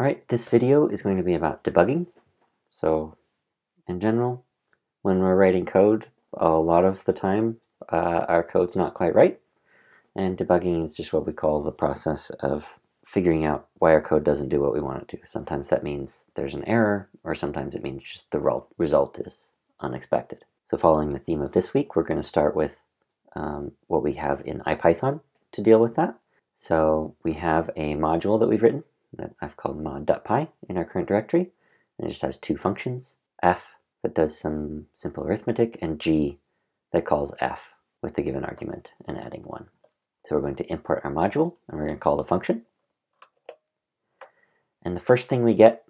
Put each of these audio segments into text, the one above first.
Alright, this video is going to be about debugging. So, in general, when we're writing code, a lot of the time uh, our code's not quite right. And debugging is just what we call the process of figuring out why our code doesn't do what we want it to. Sometimes that means there's an error, or sometimes it means just the result is unexpected. So following the theme of this week, we're going to start with um, what we have in IPython to deal with that. So we have a module that we've written that I've called mod.py in our current directory. And it just has two functions, f that does some simple arithmetic, and g that calls f with the given argument and adding 1. So we're going to import our module, and we're going to call the function. And the first thing we get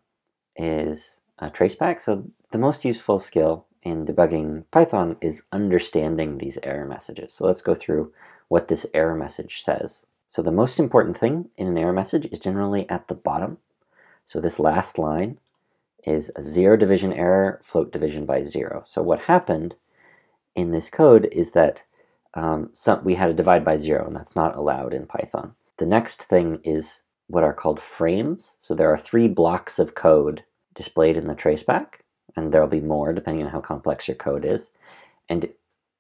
is a traceback. So the most useful skill in debugging Python is understanding these error messages. So let's go through what this error message says. So the most important thing in an error message is generally at the bottom. So this last line is a zero division error, float division by zero. So what happened in this code is that um, some, we had a divide by zero, and that's not allowed in Python. The next thing is what are called frames. So there are three blocks of code displayed in the traceback, and there'll be more depending on how complex your code is. And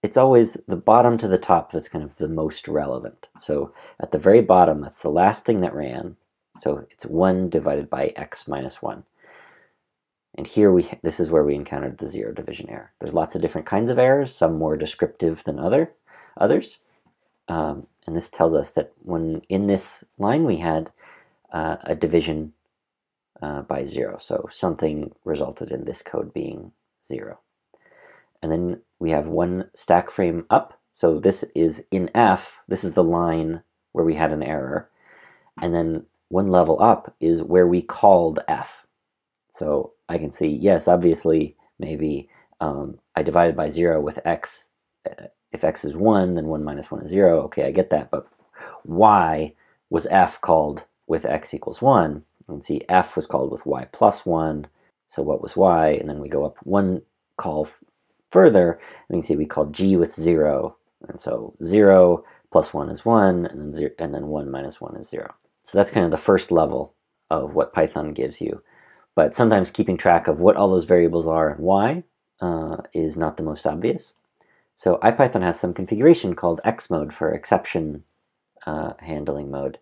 it's always the bottom to the top that's kind of the most relevant. So at the very bottom, that's the last thing that ran. So it's 1 divided by x minus 1. And here, we this is where we encountered the zero division error. There's lots of different kinds of errors, some more descriptive than other others. Um, and this tells us that when in this line we had uh, a division uh, by zero. So something resulted in this code being zero. And then we have one stack frame up. So this is in F. This is the line where we had an error. And then one level up is where we called F. So I can see, yes, obviously, maybe um, I divided by 0 with x. If x is 1, then 1 minus 1 is 0. Okay, I get that. But y was f called with x equals 1. And see, f was called with y plus 1. So what was y? And then we go up one call further, we can see we call g with 0. And so 0 plus 1 is 1, and then, zero, and then 1 minus 1 is 0. So that's kind of the first level of what Python gives you. But sometimes keeping track of what all those variables are and why uh, is not the most obvious. So IPython has some configuration called X mode for exception uh, handling mode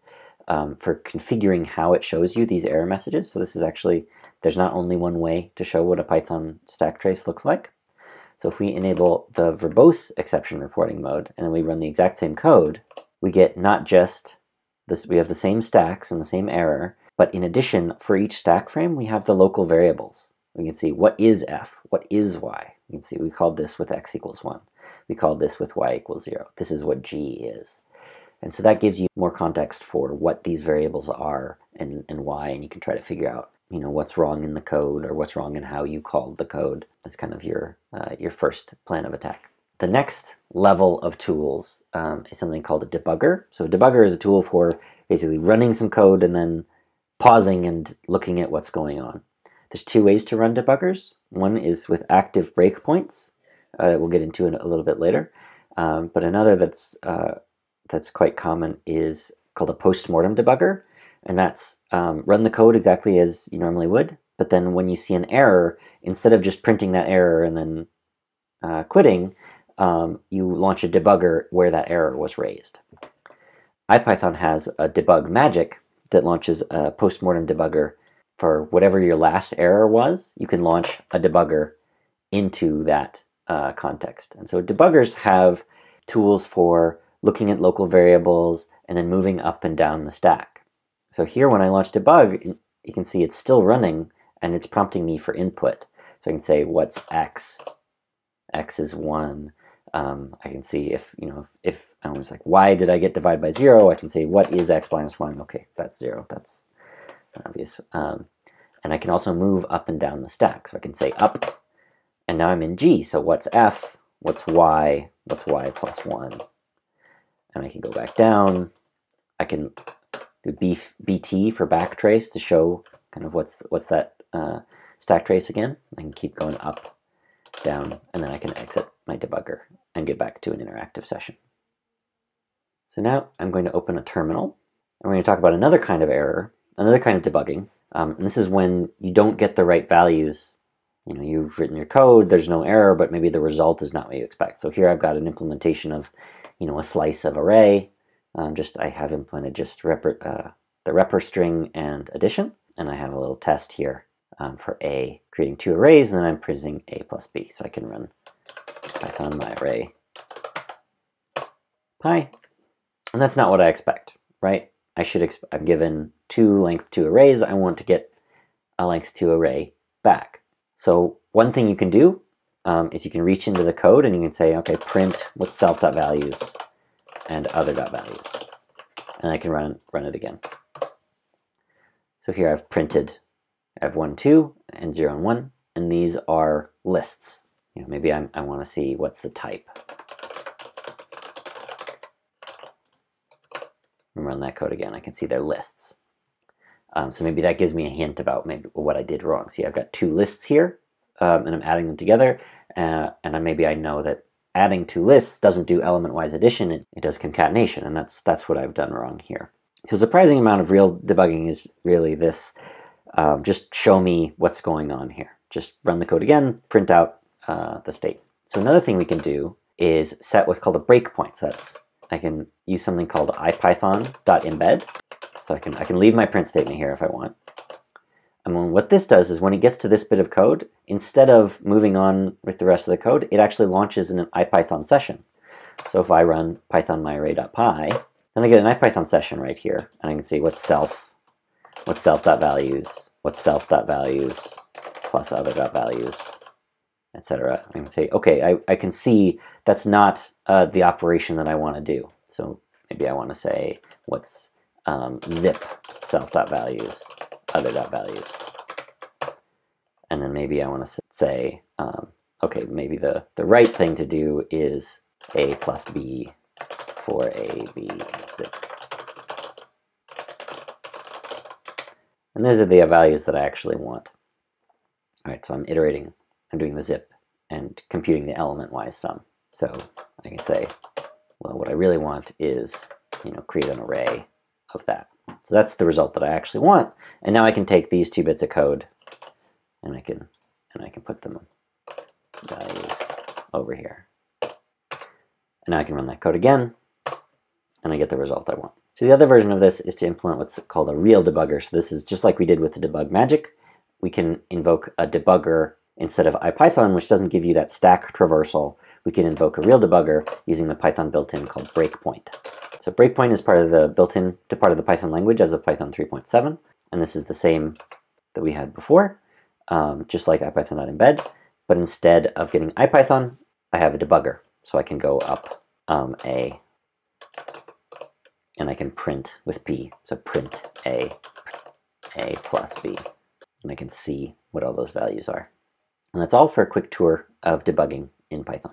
um, for configuring how it shows you these error messages. So this is actually, there's not only one way to show what a Python stack trace looks like. So if we enable the verbose exception reporting mode and then we run the exact same code, we get not just this, we have the same stacks and the same error, but in addition, for each stack frame, we have the local variables. We can see what is f, what is y. We can see we called this with x equals 1. We called this with y equals 0. This is what g is. And so that gives you more context for what these variables are and, and why, and you can try to figure out you know what's wrong in the code or what's wrong in how you called the code. That's kind of your uh, your first plan of attack. The next level of tools um, is something called a debugger. So a debugger is a tool for basically running some code and then pausing and looking at what's going on. There's two ways to run debuggers. One is with active breakpoints uh, that we'll get into in a little bit later, um, but another that's uh, that's quite common is called a postmortem debugger, and that's um, run the code exactly as you normally would, but then when you see an error, instead of just printing that error and then uh, quitting, um, you launch a debugger where that error was raised. IPython has a debug magic that launches a postmortem debugger for whatever your last error was, you can launch a debugger into that uh, context. And so debuggers have tools for looking at local variables and then moving up and down the stack. So here when I launch debug, you can see it's still running and it's prompting me for input. So I can say, what's X? X is one. Um, I can see if, you know, if, if I was like, why did I get divided by zero? I can say, what is X minus one? Okay, that's zero. That's obvious. Um, and I can also move up and down the stack. So I can say up, and now I'm in G. So what's F? What's Y? What's Y plus one? And I can go back down. I can do B, BT for backtrace to show kind of what's, what's that uh, stack trace again. I can keep going up, down, and then I can exit my debugger and get back to an interactive session. So now I'm going to open a terminal and we're going to talk about another kind of error, another kind of debugging. Um, and this is when you don't get the right values. You know, you've written your code, there's no error, but maybe the result is not what you expect. So here I've got an implementation of, you know, a slice of array um, just I have implemented just uh, the repr string and addition, and I have a little test here um, for a, creating two arrays, and then I'm printing a plus b. So I can run python my array pi, and that's not what I expect, right? I should exp I'm given two length two arrays. I want to get a length two array back. So one thing you can do um, is you can reach into the code and you can say, okay, print with self.values and other dot values. And I can run, run it again. So here I've printed, I have 1, 2, and 0 and 1, and these are lists. You know, maybe I'm, I want to see what's the type. And run that code again, I can see they're lists. Um, so maybe that gives me a hint about maybe what I did wrong. See, I've got two lists here, um, and I'm adding them together, uh, and maybe I know that adding two lists doesn't do element-wise addition, it, it does concatenation, and that's, that's what I've done wrong here. So surprising amount of real debugging is really this, um, just show me what's going on here. Just run the code again, print out uh, the state. So another thing we can do is set what's called a breakpoint. So that's, I can use something called ipython.embed. So I can, I can leave my print statement here if I want. And what this does is when it gets to this bit of code, instead of moving on with the rest of the code, it actually launches an IPython session. So if I run python myarray.py, then I get an IPython session right here, and I can see what's self, what's self.values, what's self.values, plus other.values, etc. I can say, okay, I, I can see that's not uh, the operation that I want to do. So maybe I want to say what's um, zip self.values other dot values. And then maybe I want to say, um, okay, maybe the, the right thing to do is a plus b for a b zip. And these are the values that I actually want. All right, so I'm iterating, I'm doing the zip and computing the element-wise sum. So I can say, well, what I really want is, you know, create an array of that. So that's the result that I actually want. And now I can take these two bits of code and I can and I can put them values over here. And now I can run that code again and I get the result I want. So the other version of this is to implement what's called a real debugger. So this is just like we did with the debug magic. We can invoke a debugger instead of IPython, which doesn't give you that stack traversal. We can invoke a real debugger using the Python built-in called breakpoint. So breakpoint is part of the built-in to part of the Python language as of Python 3.7, and this is the same that we had before, um, just like ipython.embed, but instead of getting IPython, I have a debugger. So I can go up um, a, and I can print with p, so print a, a plus b, and I can see what all those values are. And that's all for a quick tour of debugging in Python.